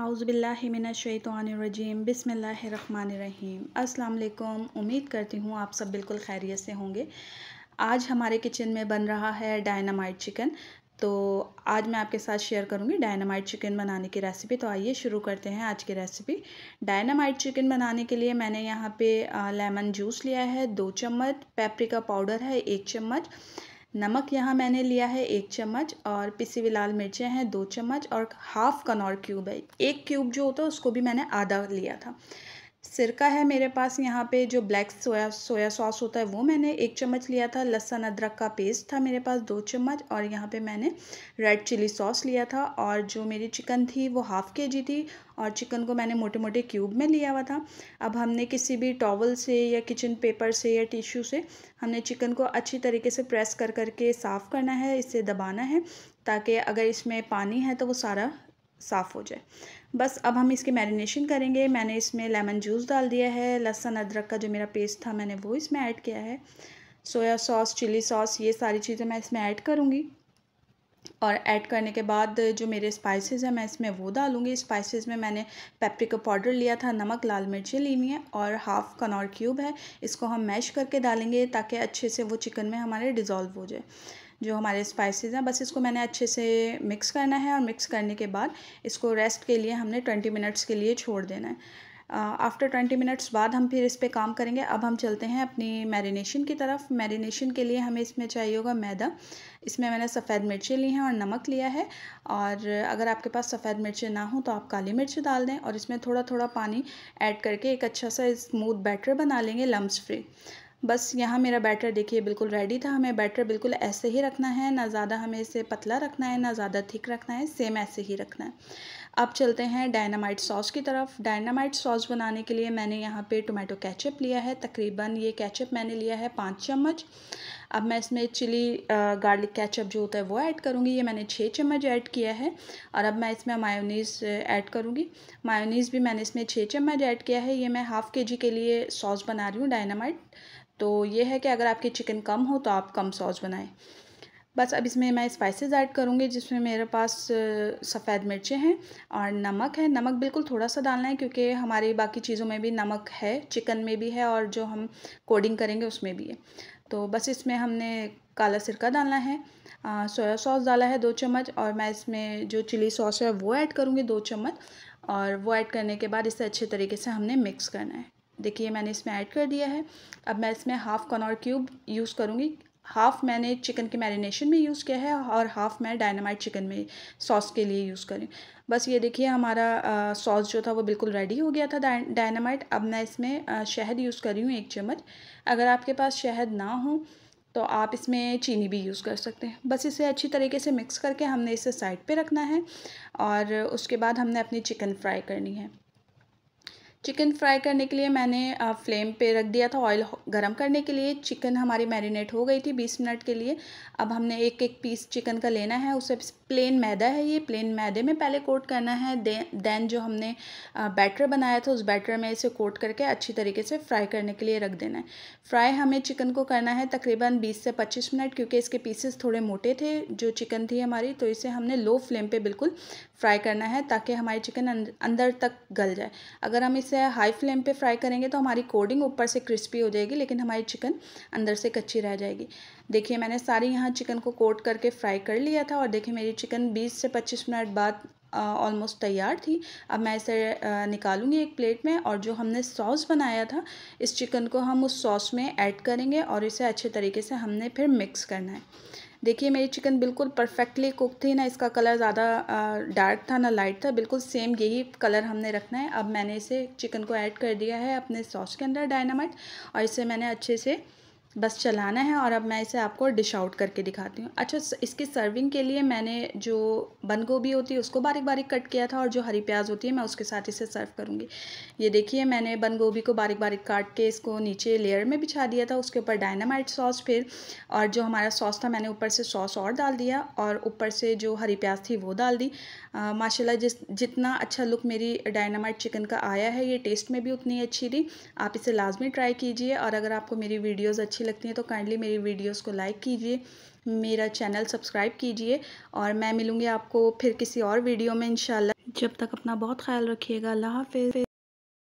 आउज़बिल्लिमिनशैतरजीम बिसमीम अस्सलाम उम्मीद करती हूँ आप सब बिल्कुल खैरियत से होंगे आज हमारे किचन में बन रहा है डायनामाइट चिकन तो आज मैं आपके साथ शेयर करूँगी डायनामाइट चिकन बनाने की रेसिपी तो आइए शुरू करते हैं आज की रेसिपी डायनामाइट चिकन बनाने के लिए मैंने यहाँ पे लेमन जूस लिया है दो चम्मच पेपरिका पाउडर है एक चम्मच नमक यहाँ मैंने लिया है एक चम्मच और पिसी हुई लाल मिर्चें हैं दो चम्मच और हाफ कनौर क्यूब है एक क्यूब जो होता है उसको भी मैंने आधा लिया था सिरका है मेरे पास यहाँ पे जो ब्लैक सोया सोया सॉस होता है वो मैंने एक चम्मच लिया था लहसन अदरक का पेस्ट था मेरे पास दो चम्मच और यहाँ पे मैंने रेड चिली सॉस लिया था और जो मेरी चिकन थी वो हाफ़ के जी थी और चिकन को मैंने मोटे मोटे क्यूब में लिया हुआ था अब हमने किसी भी टॉवल से या किचन पेपर से या टिश्यू से हमने चिकन को अच्छी तरीके से प्रेस कर करके साफ़ करना है इसे दबाना है ताकि अगर इसमें पानी है तो वो सारा साफ़ हो जाए बस अब हम इसकी मैरिनेशन करेंगे मैंने इसमें लेमन जूस डाल दिया है लहसुन अदरक का जो मेरा पेस्ट था मैंने वो इसमें ऐड किया है सोया सॉस चिली सॉस ये सारी चीज़ें मैं इसमें ऐड करूँगी और ऐड करने के बाद जो मेरे स्पाइसेस हैं मैं इसमें वो डालूंगी स्पाइसेस में मैंने पेपरिका पाउडर लिया था नमक लाल मिर्चें ली हुई है और हाफ़ कनौर क्यूब है इसको हम मैश करके डालेंगे ताकि अच्छे से वो चिकन में हमारे डिज़ोल्व हो जाए जो हमारे स्पाइसेस हैं बस इसको मैंने अच्छे से मिक्स करना है और मिक्स करने के बाद इसको रेस्ट के लिए हमने ट्वेंटी मिनट्स के लिए छोड़ देना है आफ्टर ट्वेंटी मिनट्स बाद हम फिर इस पर काम करेंगे अब हम चलते हैं अपनी मैरिनेशन की तरफ मैरिनेशन के लिए हमें इसमें चाहिए होगा मैदा इसमें मैंने सफ़ेद मिर्चें ली हैं और नमक लिया है और अगर आपके पास सफ़ेद मिर्चें ना हो तो आप काली मिर्च डाल दें और इसमें थोड़ा थोड़ा पानी ऐड करके एक अच्छा सा स्मूथ बैटर बना लेंगे लम्ब फ्री बस यहाँ मेरा बैटर देखिए बिल्कुल रेडी था हमें बैटर बिल्कुल ऐसे ही रखना है ना ज़्यादा हमें इसे पतला रखना है ना ज़्यादा थिक रखना है सेम ऐसे ही रखना है अब चलते हैं डायनामाइट सॉस की तरफ डायनामाइट सॉस बनाने के लिए मैंने यहाँ पे टोमेटो कैचअप लिया है तकरीबन ये कैचअप मैंने लिया है पाँच चम्मच अब मैं इसमें चिली गार्लिक कैचअप जो होता है वो ऐड करूँगी ये मैंने छः चम्मच ऐड किया है और अब मैं इसमें मायोनीज़ ऐड करूँगी मायोनीज़ भी मैंने इसमें छः चम्मच ऐड किया है ये मैं हाफ़ के जी के लिए सॉस बना रही हूँ डायनामाइट तो ये है कि अगर आपकी चिकन कम हो तो आप कम सॉस बनाएं बस अब इसमें मैं स्पाइसेस ऐड करूँगी जिसमें मेरे पास सफ़ेद मिर्चें हैं और नमक है नमक बिल्कुल थोड़ा सा डालना है क्योंकि हमारी बाकी चीज़ों में भी नमक है चिकन में भी है और जो हम कोडिंग करेंगे उसमें भी है तो बस इसमें हमने काला सिरका डालना है सोया सॉस डाला है दो चम्मच और मैं इसमें जो चिली सॉस है वो ऐड करूँगी दो चम्मच और वो ऐड करने के बाद इसे अच्छे तरीके से हमने मिक्स करना है देखिए मैंने इसमें ऐड कर दिया है अब मैं इसमें हाफ़ कनौर क्यूब यूज़ करूँगी हाफ़ मैंने चिकन के मैरिनेशन में यूज़ किया है और हाफ़ मैं डायनामाइट चिकन में सॉस के लिए यूज़ करी बस ये देखिए हमारा सॉस जो था वो बिल्कुल रेडी हो गया था डायनामाइट अब मैं इसमें शहद यूज़ कर रही हूँ एक चम्मच अगर आपके पास शहद ना हो तो आप इसमें चीनी भी यूज़ कर सकते हैं बस इसे अच्छी तरीके से मिक्स करके हमने इसे साइड पे रखना है और उसके बाद हमने अपनी चिकन फ्राई करनी है चिकन फ्राई करने के लिए मैंने फ्लेम पे रख दिया था ऑयल गरम करने के लिए चिकन हमारी मैरिनेट हो गई थी बीस मिनट के लिए अब हमने एक एक पीस चिकन का लेना है उसे प्लेन मैदा है ये प्लेन मैदे में पहले कोट करना है देन जो हमने बैटर बनाया था उस बैटर में इसे कोट करके अच्छी तरीके से फ्राई करने के लिए रख देना है फ्राई हमें चिकन को करना है तकरीबन बीस से पच्चीस मिनट क्योंकि इसके पीसेस थोड़े मोटे थे जो चिकन थी हमारी तो इसे हमने लो फ्लेम पर बिल्कुल फ्राई करना है ताकि हमारी चिकन अं-, अंदर तक गल जाए अगर हम इसे हाई फ्लेम पे फ्राई करेंगे तो हमारी कोडिंग ऊपर से क्रिस्पी हो जाएगी लेकिन हमारी चिकन अंदर से कच्ची रह जाएगी देखिए मैंने सारी यहाँ चिकन को कोट करके फ्राई कर लिया था और देखिए मेरी चिकन बीस से पच्चीस मिनट बाद ऑलमोस्ट uh, तैयार थी अब मैं इसे uh, निकालूंगी एक प्लेट में और जो हमने सॉस बनाया था इस चिकन को हम उस सॉस में ऐड करेंगे और इसे अच्छे तरीके से हमने फिर मिक्स करना है देखिए मेरी चिकन बिल्कुल परफेक्टली कुक थी ना इसका कलर ज़्यादा डार्क था ना लाइट था बिल्कुल सेम यही कलर हमने रखना है अब मैंने इसे चिकन को ऐड कर दिया है अपने सॉस के अंदर डायनामाइट और इसे मैंने अच्छे से बस चलाना है और अब मैं इसे आपको डिश आउट करके दिखाती हूँ अच्छा इसकी सर्विंग के लिए मैंने जो बंद गोभी होती है उसको बारीक बारीक कट किया था और जो हरी प्याज होती है मैं उसके साथ इसे सर्व करूँगी ये देखिए मैंने बंद गोभी को बारीक बारीक काट के इसको नीचे लेयर में बिछा दिया था उसके ऊपर डायनामाइट सॉस फिर और जो हमारा सॉस था मैंने ऊपर से सॉस और डाल दिया और ऊपर से जो हरी प्याज थी वो डाल दी माशाला जिस जितना अच्छा लुक मेरी डायनामाइट चिकन का आया है ये टेस्ट में भी उतनी अच्छी थी आप इसे लाजमी ट्राई कीजिए और अगर आपको मेरी वीडियोज़ अच्छी अच्छी लगती हैं तो काइंडली मेरी वीडियोज को लाइक कीजिए मेरा चैनल सब्सक्राइब कीजिए और मैं मिलूँगी आपको फिर किसी और वीडियो में इन जब तक अपना बहुत ख्याल रखिएगा अल्लाह हाफि